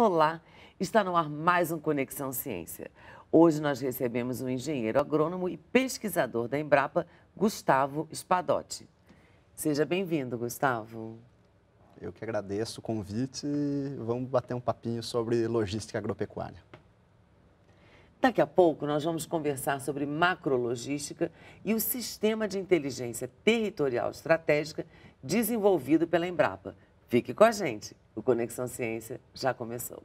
Olá, está no ar mais um Conexão Ciência. Hoje nós recebemos um engenheiro agrônomo e pesquisador da Embrapa, Gustavo Spadotti. Seja bem-vindo, Gustavo. Eu que agradeço o convite e vamos bater um papinho sobre logística agropecuária. Daqui a pouco nós vamos conversar sobre macrologística e o sistema de inteligência territorial estratégica desenvolvido pela Embrapa. Fique com a gente. O Conexão Ciência já começou.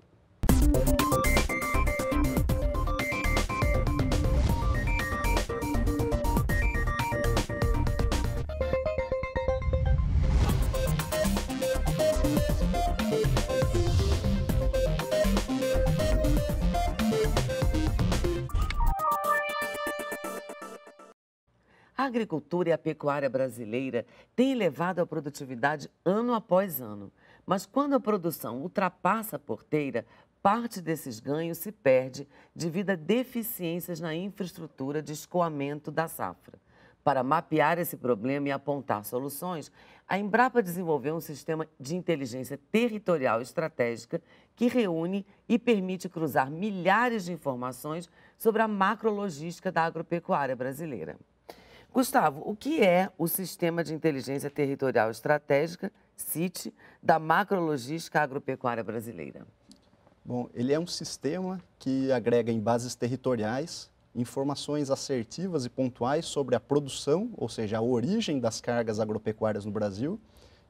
A agricultura e a pecuária brasileira têm elevado a produtividade ano após ano, mas quando a produção ultrapassa a porteira, parte desses ganhos se perde devido a deficiências na infraestrutura de escoamento da safra. Para mapear esse problema e apontar soluções, a Embrapa desenvolveu um sistema de inteligência territorial estratégica que reúne e permite cruzar milhares de informações sobre a macrologística da agropecuária brasileira. Gustavo, o que é o Sistema de Inteligência Territorial Estratégica, CIT, da Macrologística Agropecuária Brasileira? Bom, ele é um sistema que agrega em bases territoriais informações assertivas e pontuais sobre a produção, ou seja, a origem das cargas agropecuárias no Brasil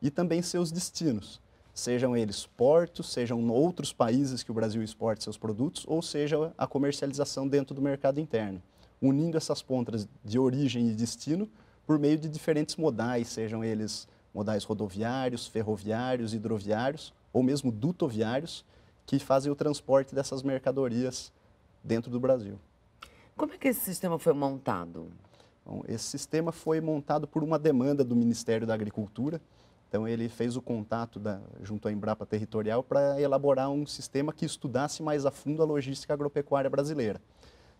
e também seus destinos, sejam eles portos, sejam outros países que o Brasil exporte seus produtos, ou seja, a comercialização dentro do mercado interno unindo essas pontas de origem e destino por meio de diferentes modais, sejam eles modais rodoviários, ferroviários, hidroviários ou mesmo dutoviários, que fazem o transporte dessas mercadorias dentro do Brasil. Como é que esse sistema foi montado? Bom, esse sistema foi montado por uma demanda do Ministério da Agricultura. Então, ele fez o contato da, junto à Embrapa Territorial para elaborar um sistema que estudasse mais a fundo a logística agropecuária brasileira.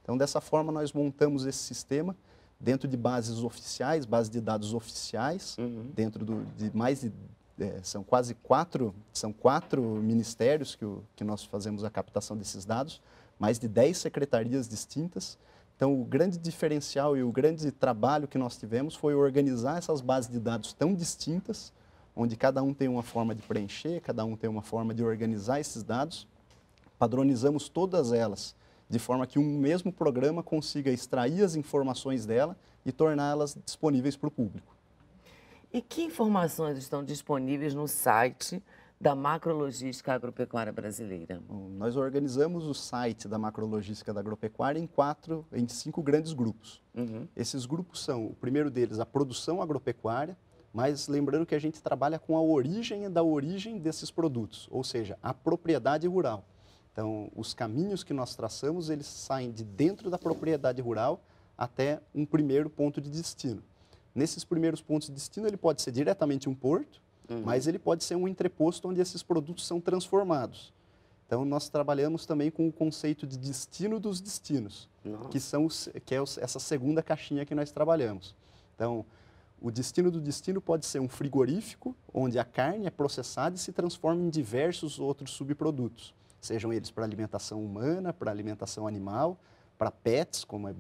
Então, dessa forma, nós montamos esse sistema dentro de bases oficiais, bases de dados oficiais, uhum. dentro do, de mais de, é, são quase quatro, são quatro ministérios que, o, que nós fazemos a captação desses dados, mais de dez secretarias distintas. Então, o grande diferencial e o grande trabalho que nós tivemos foi organizar essas bases de dados tão distintas, onde cada um tem uma forma de preencher, cada um tem uma forma de organizar esses dados. Padronizamos todas elas de forma que um mesmo programa consiga extrair as informações dela e torná-las disponíveis para o público. E que informações estão disponíveis no site da Macrologística Agropecuária Brasileira? Bom, nós organizamos o site da Macrologística da Agropecuária em quatro, em cinco grandes grupos. Uhum. Esses grupos são, o primeiro deles, a produção agropecuária, mas lembrando que a gente trabalha com a origem da origem desses produtos, ou seja, a propriedade rural. Então, os caminhos que nós traçamos, eles saem de dentro da propriedade rural até um primeiro ponto de destino. Nesses primeiros pontos de destino, ele pode ser diretamente um porto, uhum. mas ele pode ser um entreposto onde esses produtos são transformados. Então, nós trabalhamos também com o conceito de destino dos destinos, Nossa. que, são os, que é os, essa segunda caixinha que nós trabalhamos. Então, o destino do destino pode ser um frigorífico, onde a carne é processada e se transforma em diversos outros subprodutos sejam eles para alimentação humana, para alimentação animal, para pets, como é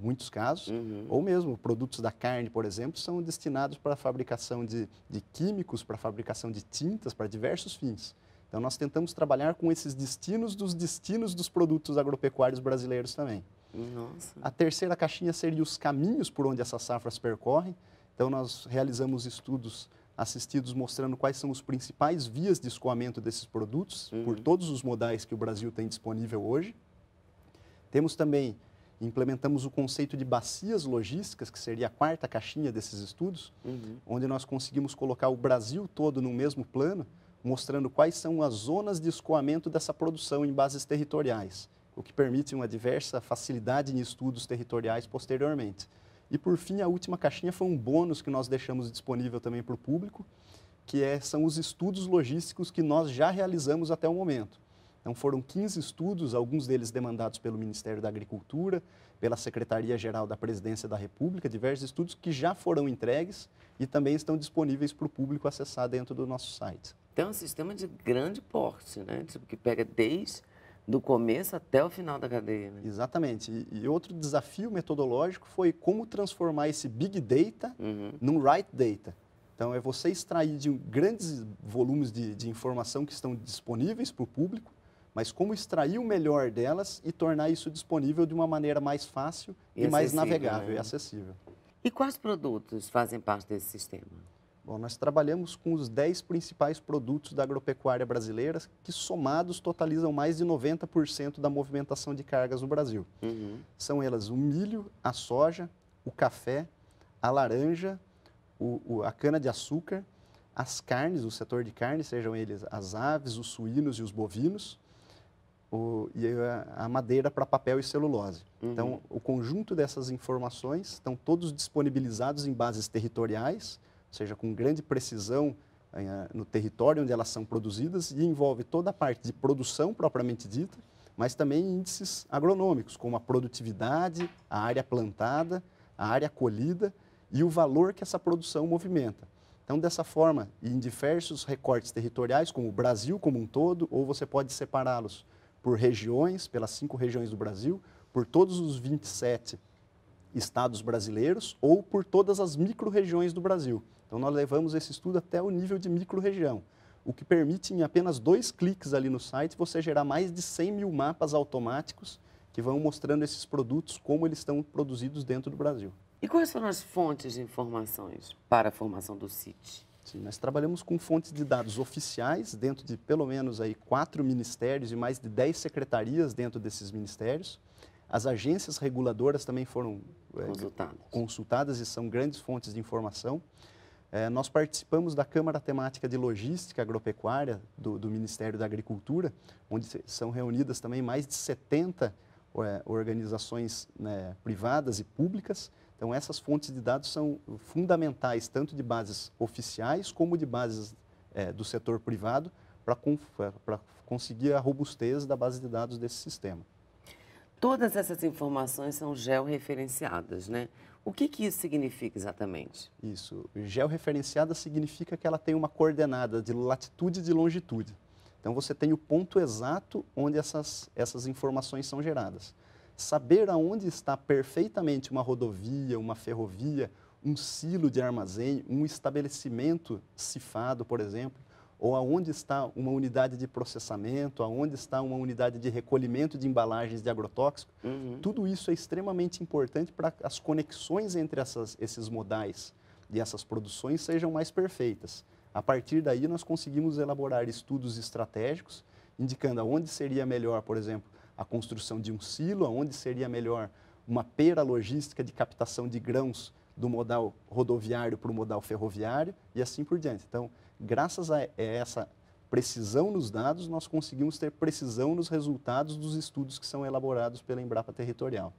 muitos casos, uhum. ou mesmo produtos da carne, por exemplo, são destinados para a fabricação de, de químicos, para a fabricação de tintas, para diversos fins. Então, nós tentamos trabalhar com esses destinos dos destinos dos produtos agropecuários brasileiros também. Nossa. A terceira caixinha seria os caminhos por onde essas safras percorrem. Então, nós realizamos estudos assistidos mostrando quais são os principais vias de escoamento desses produtos uhum. por todos os modais que o Brasil tem disponível hoje. Temos também implementamos o conceito de bacias logísticas, que seria a quarta caixinha desses estudos, uhum. onde nós conseguimos colocar o Brasil todo no mesmo plano, mostrando quais são as zonas de escoamento dessa produção em bases territoriais, o que permite uma diversa facilidade em estudos territoriais posteriormente. E por fim, a última caixinha foi um bônus que nós deixamos disponível também para o público, que é, são os estudos logísticos que nós já realizamos até o momento. Então foram 15 estudos, alguns deles demandados pelo Ministério da Agricultura, pela Secretaria-Geral da Presidência da República, diversos estudos que já foram entregues e também estão disponíveis para o público acessar dentro do nosso site. Então, é um sistema de grande porte, né? Tipo, que pega desde do começo até o final da cadeia. Né? Exatamente. E, e, outro desafio metodológico foi como transformar esse big data uhum. num right data. Então, é você extrair de grandes volumes de, de informação que estão disponíveis para o público, mas como extrair o melhor delas e tornar isso disponível de uma maneira mais fácil e, e mais navegável né? e acessível. E quais produtos fazem parte desse sistema? Bom, nós trabalhamos com os 10 principais produtos da agropecuária brasileira, que somados totalizam mais de 90% da movimentação de cargas no Brasil. Uhum. São elas o milho, a soja, o café, a laranja, o, o, a cana-de-açúcar, as carnes, o setor de carnes, sejam eles as aves, os suínos e os bovinos, o, e a, a madeira para papel e celulose. Uhum. Então, o conjunto dessas informações estão todos disponibilizados em bases territoriais seja, com grande precisão eh, no território onde elas são produzidas e envolve toda a parte de produção propriamente dita, mas também índices agronômicos, como a produtividade, a área plantada, a área colhida e o valor que essa produção movimenta. Então, dessa forma, em diversos recortes territoriais, como o Brasil como um todo, ou você pode separá-los por regiões, pelas cinco regiões do Brasil, por todos os 27 estados brasileiros ou por todas as micro-regiões do Brasil. Então, nós levamos esse estudo até o nível de micro-região, o que permite, em apenas dois cliques ali no site, você gerar mais de 100 mil mapas automáticos que vão mostrando esses produtos, como eles estão produzidos dentro do Brasil. E quais foram as fontes de informações para a formação do CIT? Sim, nós trabalhamos com fontes de dados oficiais dentro de pelo menos aí quatro ministérios e mais de dez secretarias dentro desses ministérios. As agências reguladoras também foram é, consultadas e são grandes fontes de informação. É, nós participamos da Câmara Temática de Logística Agropecuária do, do, Ministério da Agricultura, onde são reunidas também mais de 70 é, organizações né, privadas e públicas. Então, essas fontes de dados são fundamentais, tanto de bases oficiais como de bases é, do setor privado, para é, conseguir a robustez da base de dados desse sistema. Todas essas informações são georreferenciadas, né? O que, que isso significa exatamente? Isso. Georreferenciada significa que ela tem uma coordenada de latitude e de longitude. Então você tem o ponto exato onde essas, essas informações são geradas. Saber aonde está perfeitamente uma rodovia, uma ferrovia, um silo de armazém, um estabelecimento cifado, por exemplo, ou aonde está uma unidade de processamento, aonde está uma unidade de recolhimento de embalagens de agrotóxico. Uhum. Tudo isso é extremamente importante para as conexões entre essas, esses modais e essas produções sejam mais perfeitas. A partir daí, nós conseguimos elaborar estudos estratégicos, indicando aonde seria melhor, por exemplo, a construção de um silo, aonde seria melhor uma pera logística de captação de grãos do modal rodoviário para o modal ferroviário e assim por diante. Então, Graças a essa precisão nos dados, nós conseguimos ter precisão nos resultados dos estudos que são elaborados pela Embrapa Territorial.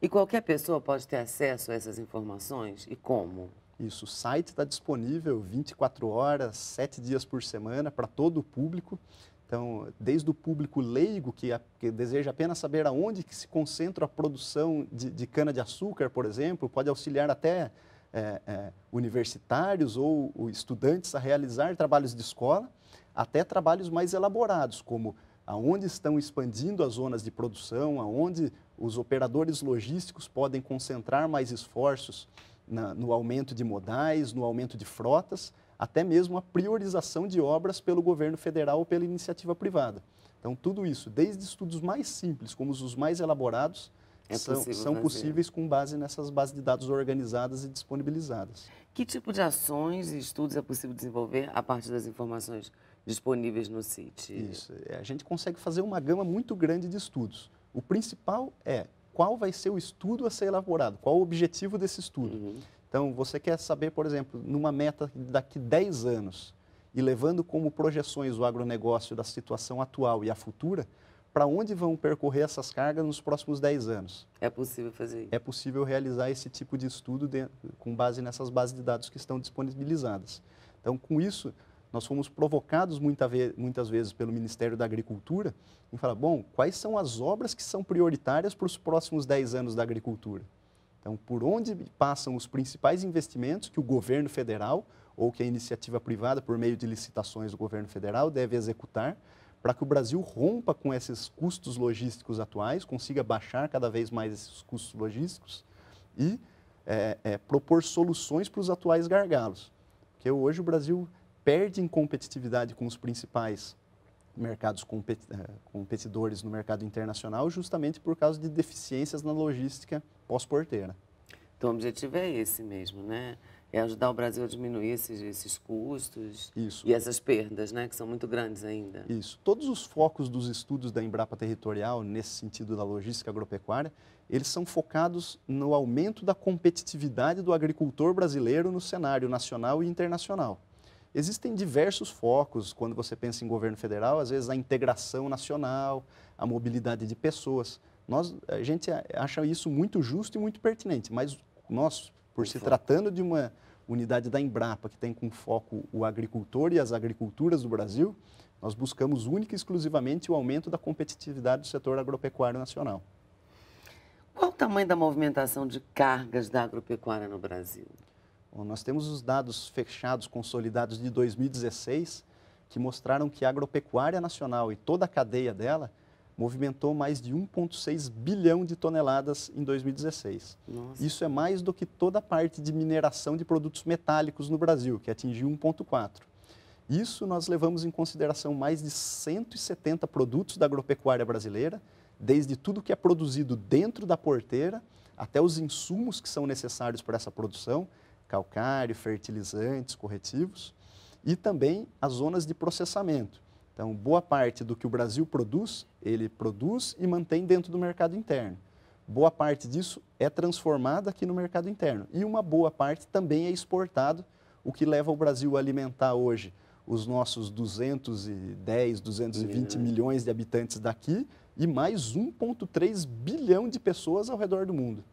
E qualquer pessoa pode ter acesso a essas informações? E como? Isso, o site está disponível 24 horas, 7 dias por semana para todo o público. Então, desde o público leigo, que, a, que, deseja apenas saber aonde que se concentra a produção de, de cana-de-açúcar, por exemplo, pode auxiliar até é, é, universitários ou, ou estudantes a realizar trabalhos de escola, até trabalhos mais elaborados, como aonde estão expandindo as zonas de produção, aonde os operadores logísticos podem concentrar mais esforços na, no aumento de modais, no aumento de frotas, até mesmo a priorização de obras pelo governo federal ou pela iniciativa privada. Então, tudo isso, desde estudos mais simples, como os mais elaborados, é são, são possíveis com base nessas bases de dados organizadas e disponibilizadas. Que tipo de ações e estudos é possível desenvolver a partir das informações disponíveis no site? Isso, é, a gente consegue fazer uma gama muito grande de estudos. O principal é qual vai ser o estudo a ser elaborado, qual o objetivo desse estudo. Uhum. Então, você quer saber, por exemplo, numa meta daqui 10 anos, e levando como projeções o agronegócio da situação atual e a futura, para onde vão percorrer essas cargas nos próximos 10 anos. É possível fazer isso? É possível realizar esse tipo de estudo de, com base nessas bases de dados que estão disponibilizadas. Então, com isso, nós fomos provocados muita ve muitas vezes pelo Ministério da Agricultura em falar, bom, quais são as obras que são prioritárias para os próximos 10 anos da agricultura? Então, por onde passam os principais investimentos que o governo federal ou que a iniciativa privada, por meio de licitações do governo federal, deve executar para que o Brasil rompa com esses custos logísticos atuais, consiga baixar cada vez mais esses custos logísticos e é, é, propor soluções para os atuais gargalos. Porque hoje o Brasil perde em competitividade com os principais mercados é, competidores no mercado internacional, justamente por causa de deficiências na logística pós-porteira. Então, o objetivo é esse mesmo, né? é ajudar o Brasil a diminuir esses, esses custos Isso. e essas perdas, né, que são muito grandes ainda. Isso. Todos os focos dos estudos da Embrapa Territorial, nesse sentido da logística agropecuária, eles são focados no aumento da competitividade do agricultor brasileiro no cenário nacional e internacional. Existem diversos focos quando você pensa em governo federal, às vezes a integração nacional, a mobilidade de pessoas. Nós, a gente acha isso muito justo e muito pertinente, mas nós, por se tratando de uma unidade da Embrapa, que tem com foco o agricultor e as agriculturas do Brasil, nós buscamos única e exclusivamente o aumento da competitividade do setor agropecuário nacional. Qual o tamanho da movimentação de cargas da agropecuária no Brasil? Bom, nós temos os dados fechados, consolidados de 2016, que mostraram que a agropecuária nacional e toda a cadeia dela movimentou mais de 1,6 bilhão de toneladas em 2016. Nossa. Isso é mais do que toda a parte de mineração de produtos metálicos no Brasil, que atingiu 1,4. Isso nós levamos em consideração mais de 170 produtos da agropecuária brasileira, desde tudo que é produzido dentro da porteira até os insumos que são necessários para essa produção, calcário, fertilizantes, corretivos, e também as zonas de processamento então, boa parte do que o Brasil produz, ele produz e mantém dentro do mercado interno. Boa parte disso é transformada aqui no mercado interno. E uma boa parte também é exportado, o que leva o Brasil a alimentar hoje os nossos 210, 220 milhões de habitantes daqui e mais 1,3 bilhão de pessoas ao redor do mundo.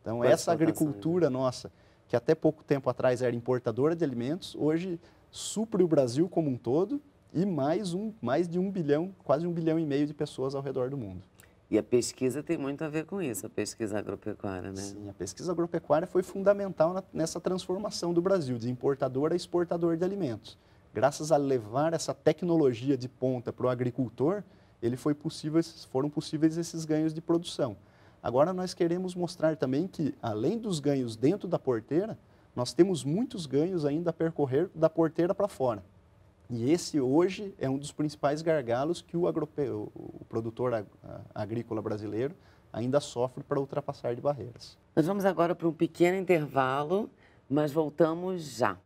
Então, essa agricultura né? nossa, que até pouco tempo atrás era importadora de alimentos, hoje supre o Brasil como um todo e mais, um, mais de um bilhão, quase um bilhão e meio de pessoas ao redor do mundo. E a pesquisa tem muito a ver com isso, a pesquisa agropecuária, né? Sim, a pesquisa agropecuária foi fundamental na, nessa transformação do Brasil, de importador a exportador de alimentos. Graças a levar essa tecnologia de ponta para o agricultor, ele foi possível, foram possíveis esses ganhos de produção. Agora nós queremos mostrar também que, além dos ganhos dentro da porteira, nós temos muitos ganhos ainda a percorrer da porteira para fora. E esse hoje é um dos principais gargalos que o, o produtor agrícola brasileiro ainda sofre para ultrapassar de barreiras. Nós vamos agora para um pequeno intervalo, mas voltamos já.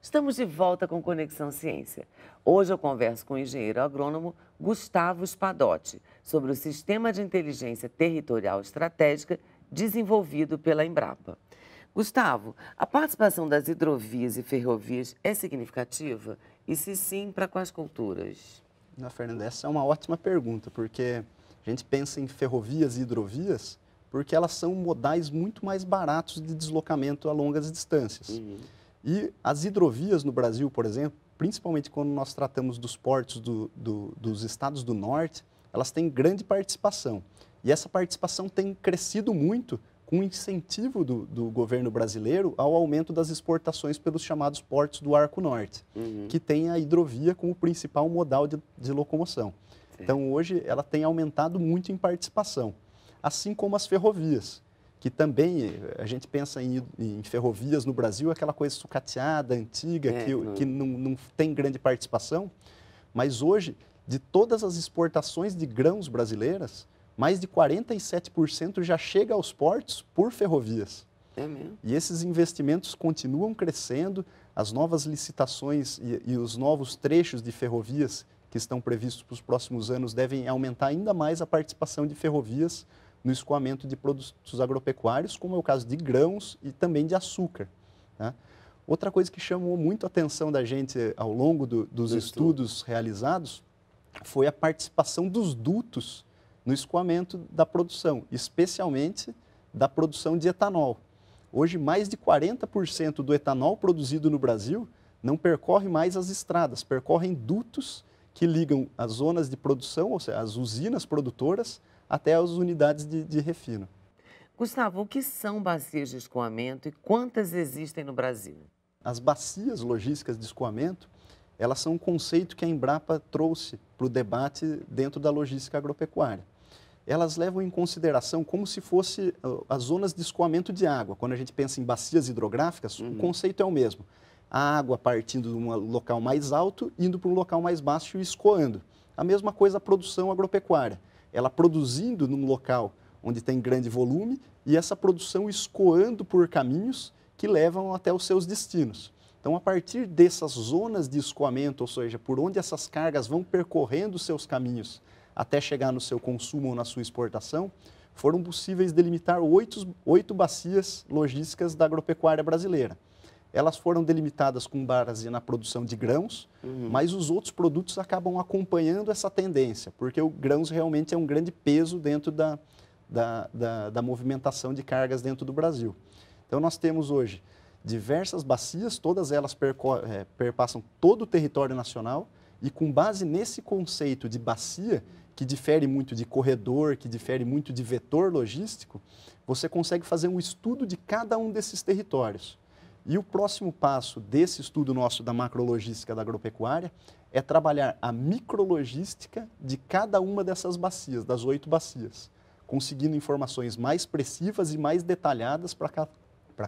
Estamos de volta com Conexão Ciência. Hoje eu converso com o engenheiro agrônomo Gustavo Spadotti sobre o Sistema de Inteligência Territorial Estratégica desenvolvido pela Embrapa. Gustavo, a participação das hidrovias e ferrovias é significativa? E se sim, para quais culturas? Na Fernanda, essa é uma ótima pergunta, porque a gente pensa em ferrovias e hidrovias porque elas são modais muito mais baratos de deslocamento a longas distâncias. Uhum. E as hidrovias no Brasil, por exemplo, principalmente quando nós tratamos dos portos do, do, dos estados do norte, elas têm grande participação. E essa participação tem crescido muito com o incentivo do, do governo brasileiro ao aumento das exportações pelos chamados portos do Arco Norte, uhum. que tem a hidrovia como principal modal de, de locomoção. Sim. Então, hoje, ela tem aumentado muito em participação, assim como as ferrovias que também a gente pensa em, em, ferrovias no Brasil, aquela coisa sucateada, antiga, é, que, não... que não, não tem grande participação. Mas hoje, de todas as exportações de grãos brasileiras, mais de 47% já chega aos portos por ferrovias. É mesmo? E esses investimentos continuam crescendo, as novas licitações e, e os novos trechos de ferrovias que estão previstos para os próximos anos devem aumentar ainda mais a participação de ferrovias no escoamento de produtos agropecuários, como é o caso de grãos e também de açúcar. Né? Outra coisa que chamou muito a atenção da gente ao longo do, dos estudos realizados foi a participação dos dutos no escoamento da produção, especialmente da produção de etanol. Hoje, mais de 40% do etanol produzido no Brasil não percorre mais as estradas, percorrem dutos que ligam as zonas de produção, ou seja, as usinas produtoras, até as unidades de, de refino. Gustavo, o que são bacias de escoamento e quantas existem no Brasil? As bacias logísticas de escoamento, elas são um conceito que a Embrapa trouxe para o debate dentro da logística agropecuária elas levam em consideração como se fosse uh, as zonas de escoamento de água. Quando a gente pensa em bacias hidrográficas, uhum. o conceito é o mesmo. A água partindo de um local mais alto, indo para um local mais baixo e escoando. A mesma coisa a produção agropecuária. Ela produzindo num local onde tem grande volume e essa produção escoando por caminhos que levam até os seus destinos. Então, a partir dessas zonas de escoamento, ou seja, por onde essas cargas vão percorrendo seus caminhos até chegar no seu consumo ou na sua exportação, foram possíveis delimitar oito, oito bacias logísticas da agropecuária brasileira. Elas foram delimitadas com base na produção de grãos, uhum. mas os outros produtos acabam acompanhando essa tendência, porque o grãos realmente é um grande peso dentro da, da, da, da movimentação de cargas dentro do Brasil. Então, nós temos hoje diversas bacias, todas elas é, perpassam todo o território nacional, e com base nesse conceito de bacia, que difere muito de corredor, que difere muito de vetor logístico, você consegue fazer um estudo de cada um desses territórios. E o próximo passo desse estudo nosso da macrologística da agropecuária é trabalhar a micrologística de cada uma dessas bacias, das oito bacias, conseguindo informações mais precisas e mais detalhadas para ca...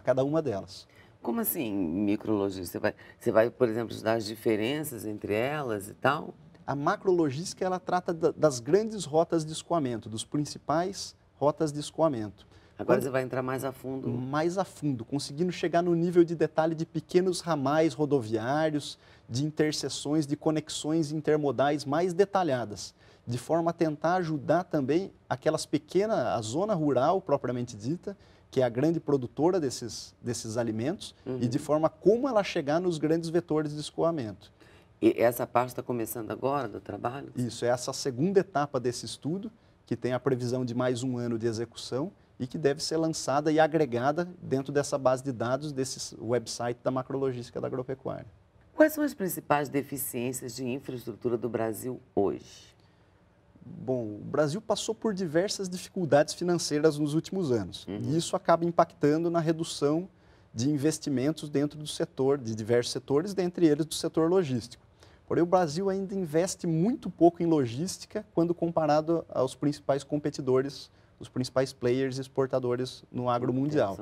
cada uma delas. Como assim, micrologística? Você vai, você vai, por exemplo, estudar as diferenças entre elas e tal? a macrologística ela trata das grandes rotas de escoamento, dos principais rotas de escoamento. Agora você vai entrar mais a fundo. Mais a fundo, conseguindo chegar no nível de detalhe de pequenos ramais rodoviários, de interseções, de conexões intermodais mais detalhadas, de forma a tentar ajudar também aquelas pequenas, a zona rural propriamente dita, que é a grande produtora desses, desses alimentos, uhum. e de uhum. forma como ela chegar nos grandes vetores de escoamento. E essa parte está começando agora do trabalho? Isso, é essa segunda etapa desse estudo, que tem a previsão de mais um ano de execução e que deve ser lançada e agregada dentro dessa base de dados desse website da macrologística da agropecuária. Quais são as principais deficiências de infraestrutura do Brasil hoje? Bom, o Brasil passou por diversas dificuldades financeiras nos últimos anos. Uhum. E isso acaba impactando na redução de investimentos dentro do setor, de diversos setores, dentre eles do setor logístico. Porém, o Brasil ainda investe muito pouco em logística quando comparado aos principais competidores, os principais players exportadores no agro mundial.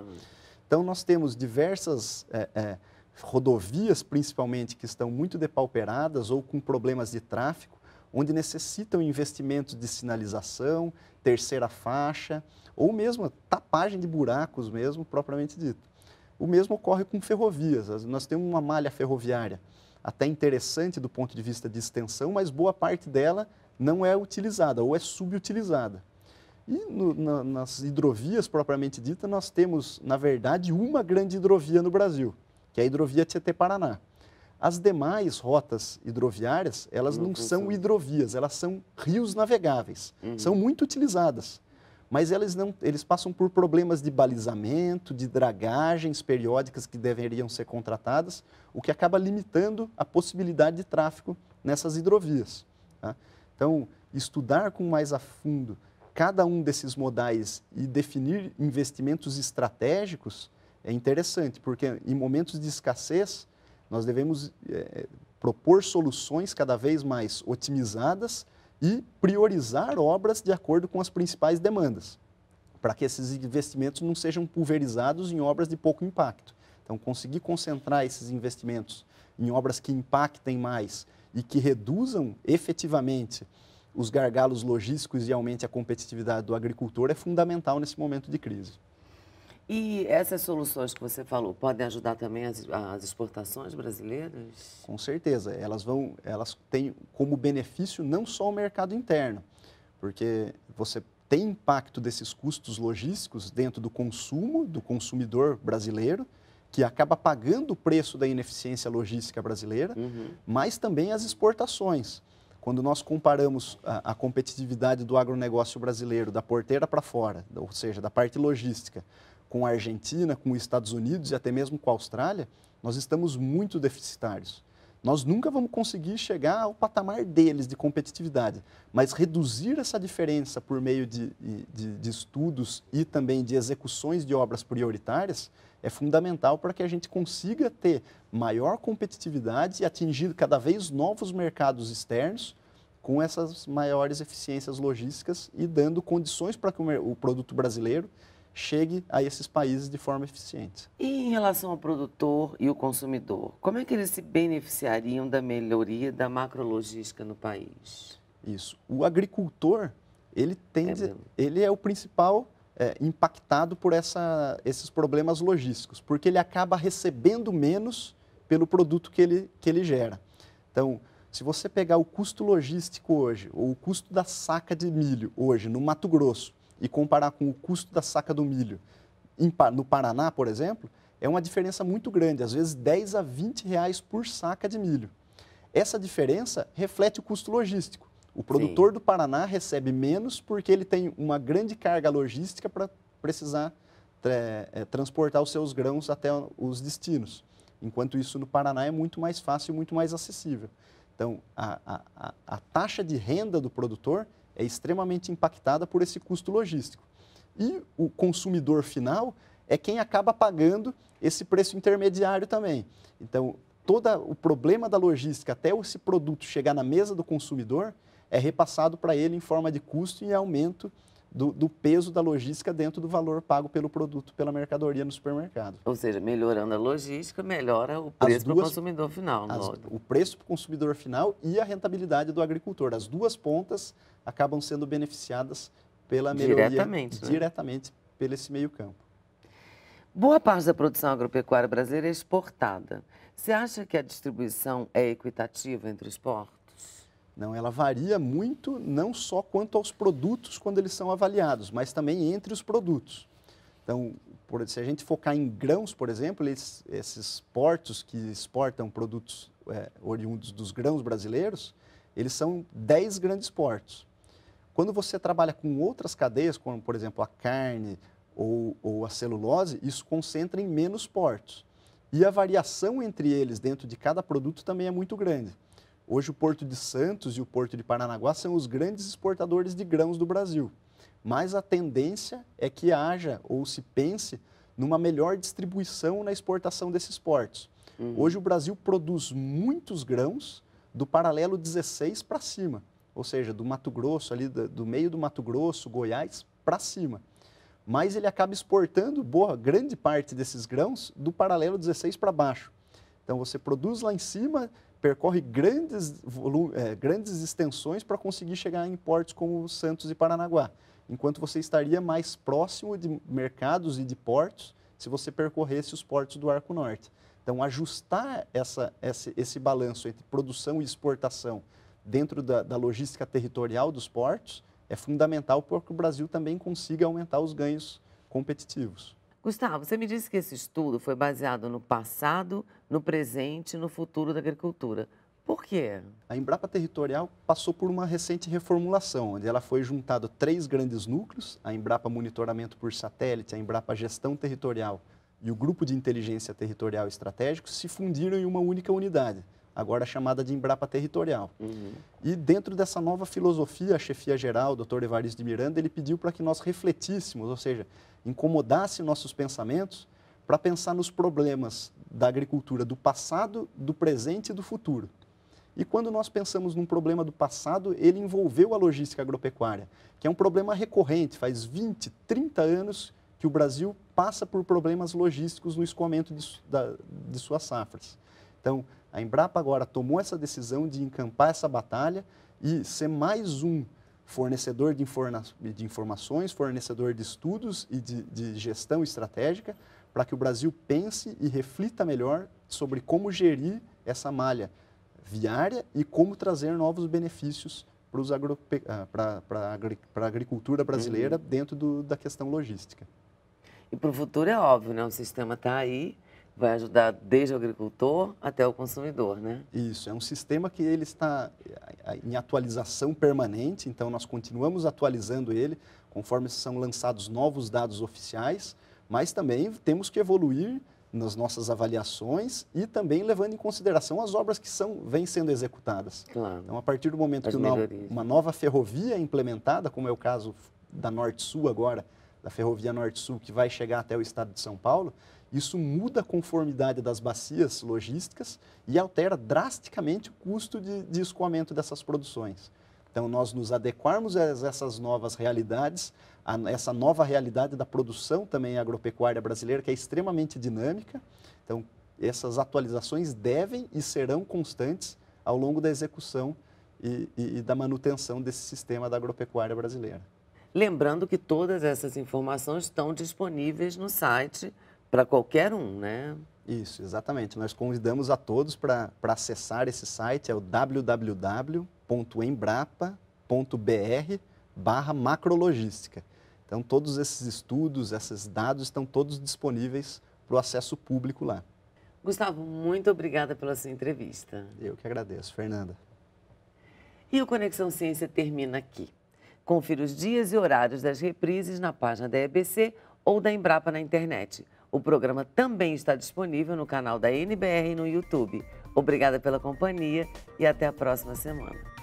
Então, nós temos diversas é, é, rodovias, principalmente, que estão muito depauperadas ou com problemas de tráfego, onde necessitam investimentos de sinalização, terceira faixa, ou mesmo tapagem de buracos mesmo, propriamente dito. O mesmo ocorre com ferrovias. Nós temos uma malha ferroviária até interessante do ponto de vista de extensão, mas boa parte dela não é utilizada ou é subutilizada. E no, na, nas hidrovias propriamente dita, nós temos, na verdade, uma grande hidrovia no Brasil, que é a hidrovia Tietê-Paraná. As demais rotas hidroviárias, elas não, não são hidrovias, elas são rios navegáveis. Uhum. São muito utilizadas mas eles, não, eles passam por problemas de balizamento, de dragagens periódicas que deveriam ser contratadas, o que acaba limitando a possibilidade de tráfego nessas hidrovias. Tá? Então, estudar com mais a fundo cada um desses modais e definir investimentos estratégicos é interessante, porque em momentos de escassez, nós devemos é, propor soluções cada vez mais otimizadas e priorizar obras de acordo com as principais demandas, para que esses investimentos não sejam pulverizados em obras de pouco impacto. Então, conseguir concentrar esses investimentos em obras que impactem mais e que reduzam efetivamente os gargalos logísticos e aumente a competitividade do agricultor é fundamental nesse momento de crise. E essas soluções que você falou podem ajudar também as, as, exportações brasileiras? Com certeza, elas vão, elas têm como benefício não só o mercado interno, porque você tem impacto desses custos logísticos dentro do consumo do consumidor brasileiro, que acaba pagando o preço da ineficiência logística brasileira, uhum. mas também as exportações. Quando nós comparamos a, a competitividade do agronegócio brasileiro da porteira para fora, ou seja, da parte logística, com a Argentina, com os Estados Unidos e até mesmo com a Austrália, nós estamos muito deficitários. Nós nunca vamos conseguir chegar ao patamar deles de competitividade, mas reduzir essa diferença por meio de, de, de estudos e também de execuções de obras prioritárias é fundamental para que a gente consiga ter maior competitividade e atingir cada vez novos mercados externos com essas maiores eficiências logísticas e dando condições para que o, o produto brasileiro chegue a esses países de forma eficiente. E em relação ao produtor e o consumidor, como é que eles se beneficiariam da melhoria da macrologística no país? Isso. O agricultor, ele tende, é ele é o principal é, impactado por essa, esses problemas logísticos, porque ele acaba recebendo menos pelo produto que ele, que ele gera. Então, se você pegar o custo logístico hoje, ou o custo da saca de milho hoje no Mato Grosso, e comparar com o custo da saca do milho no Paraná, por exemplo, é uma diferença muito grande, às vezes 10 a 20 reais por saca de milho. Essa diferença reflete o custo logístico. O produtor Sim. do Paraná recebe menos porque ele tem uma grande carga logística para precisar é, transportar os seus grãos até os destinos. Enquanto isso, no Paraná é muito mais fácil e muito mais acessível. Então, a, a, a taxa de renda do produtor é extremamente impactada por esse custo logístico. E o consumidor final é quem acaba pagando esse preço intermediário também. Então, todo o problema da logística até esse produto chegar na mesa do consumidor é repassado para ele em forma de custo e aumento do, do, peso da logística dentro do valor pago pelo produto, pela mercadoria no supermercado. Ou seja, melhorando a logística, melhora o preço para o consumidor final. As, o preço para o consumidor final e a rentabilidade do agricultor. As duas pontas acabam sendo beneficiadas pela melhoria. Diretamente. Né? Diretamente pelo esse meio campo. Boa parte da produção agropecuária brasileira é exportada. Você acha que a distribuição é equitativa entre os portos? Não, ela varia muito, não só quanto aos produtos quando eles são avaliados, mas também entre os produtos. Então, por, se a gente focar em grãos, por exemplo, eles, esses portos que exportam produtos é, oriundos dos grãos brasileiros, eles são 10 grandes portos. Quando você trabalha com outras cadeias, como por exemplo a carne ou, ou a celulose, isso concentra em menos portos. E a variação entre eles dentro de cada produto também é muito grande. Hoje, o Porto de Santos e o Porto de Paranaguá são os grandes exportadores de grãos do Brasil. Mas a tendência é que haja ou se pense numa melhor distribuição na exportação desses portos. Uhum. Hoje, o Brasil produz muitos grãos do paralelo 16 para cima, ou seja, do Mato Grosso, ali do, do meio do Mato Grosso, Goiás, para cima. Mas ele acaba exportando boa grande parte desses grãos do paralelo 16 para baixo. Então, você produz lá em cima, percorre grandes, é, grandes extensões para conseguir chegar em portos como Santos e Paranaguá, enquanto você estaria mais próximo de mercados e de portos se você percorresse os portos do Arco Norte. Então, ajustar essa, esse, esse balanço entre produção e exportação dentro da, da logística territorial dos portos é fundamental para que o Brasil também consiga aumentar os ganhos competitivos. Gustavo, você me disse que esse estudo foi baseado no passado, no presente e no futuro da agricultura. Por quê? A Embrapa Territorial passou por uma recente reformulação, onde ela foi juntado três grandes núcleos: a Embrapa Monitoramento por Satélite, a Embrapa Gestão Territorial e o Grupo de Inteligência Territorial Estratégico se fundiram em uma única unidade, agora chamada de Embrapa Territorial. Uhum. E dentro dessa nova filosofia, a chefia geral, o Dr. Evaristo de Miranda, ele pediu para que nós refletíssemos, ou seja, incomodasse nossos pensamentos para pensar nos problemas da agricultura do passado, do presente e do futuro. E quando nós pensamos num problema do passado, ele envolveu a logística agropecuária, que é um problema recorrente, faz 20, 30 anos que o Brasil passa por problemas logísticos no escoamento de, da, de suas safras. Então, a Embrapa agora tomou essa decisão de encampar essa batalha e ser mais um fornecedor de, informa de informações, fornecedor de estudos e de, de gestão estratégica, para que o Brasil pense e reflita melhor sobre como gerir essa malha viária e como trazer novos benefícios para ah, agri a agricultura brasileira uhum. dentro do, da questão logística. E para o futuro é óbvio, né? O sistema está aí vai ajudar desde o agricultor até o consumidor, né? Isso, é um sistema que ele está eh, eh, em atualização permanente, então nós continuamos atualizando ele conforme são lançados novos dados oficiais, mas também temos que evoluir nas nossas avaliações e também levando em consideração as obras que são, vêm sendo executadas. Claro. Então, a partir do momento as que uma, uma nova ferrovia é implementada, como é o caso da Norte-Sul agora, da Ferrovia Norte-Sul, que vai chegar até o estado de São Paulo, isso muda a conformidade das bacias logísticas e altera drasticamente o custo de, de escoamento dessas produções. Então, nós nos adequarmos a essas novas realidades, a essa nova realidade da produção também agropecuária brasileira, que é extremamente dinâmica. Então, essas atualizações devem e serão constantes ao longo da execução e, e, e da manutenção desse sistema da agropecuária brasileira. Lembrando que todas essas informações estão disponíveis no site para qualquer um, né? Isso, exatamente. Nós convidamos a todos para acessar esse site, é o www.embrapa.br barra macrologística. Então, todos esses estudos, esses dados estão todos disponíveis para o acesso público lá. Gustavo, muito obrigada pela sua entrevista. Eu que agradeço, Fernanda. E o Conexão Ciência termina aqui. Confira os dias e horários das reprises na página da EBC ou da Embrapa na internet. O programa também está disponível no canal da NBR no YouTube. Obrigada pela companhia e até a próxima semana.